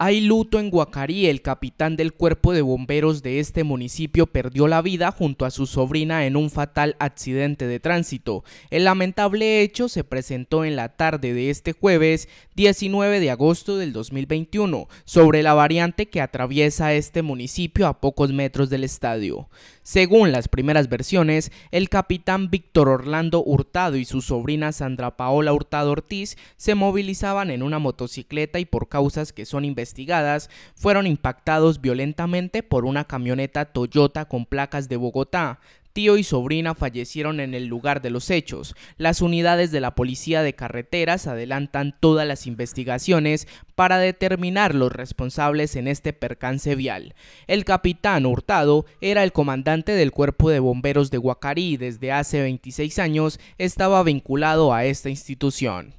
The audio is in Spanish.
Hay luto en Guacarí, el capitán del cuerpo de bomberos de este municipio perdió la vida junto a su sobrina en un fatal accidente de tránsito. El lamentable hecho se presentó en la tarde de este jueves 19 de agosto del 2021 sobre la variante que atraviesa este municipio a pocos metros del estadio. Según las primeras versiones, el capitán Víctor Orlando Hurtado y su sobrina Sandra Paola Hurtado Ortiz se movilizaban en una motocicleta y por causas que son investigadas investigadas fueron impactados violentamente por una camioneta Toyota con placas de Bogotá, tío y sobrina fallecieron en el lugar de los hechos. Las unidades de la Policía de Carreteras adelantan todas las investigaciones para determinar los responsables en este percance vial. El capitán Hurtado era el comandante del Cuerpo de Bomberos de Guacarí y desde hace 26 años estaba vinculado a esta institución.